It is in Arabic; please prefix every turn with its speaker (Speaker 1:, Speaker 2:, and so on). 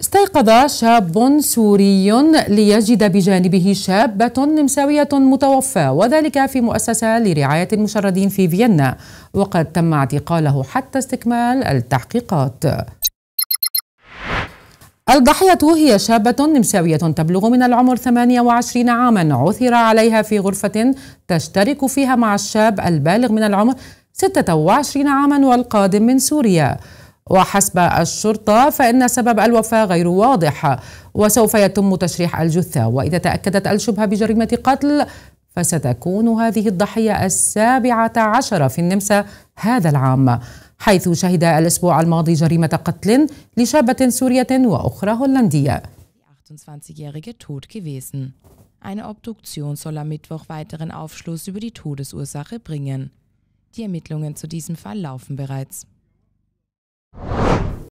Speaker 1: استيقظ شاب سوري ليجد بجانبه شابة نمساوية متوفاة وذلك في مؤسسة لرعاية المشردين في فيينا وقد تم اعتقاله حتى استكمال التحقيقات الضحية هي شابة نمساوية تبلغ من العمر 28 عاما عثر عليها في غرفة تشترك فيها مع الشاب البالغ من العمر 26 عاما والقادم من سوريا وحسب الشرطة فإن سبب الوفاة غير واضح وسوف يتم تشريح الجثة وإذا تأكدت الشبهة بجريمة قتل فستكون هذه الضحية السابعة عشرة في النمسا هذا العام حيث شهد الأسبوع الماضي جريمة قتل لشابة سورية وأخرى هولندية
Speaker 2: Eine Obduktion soll am Mittwoch weiteren Aufschluss über die Todesursache bringen. Die Ermittlungen zu diesem Fall laufen bereits.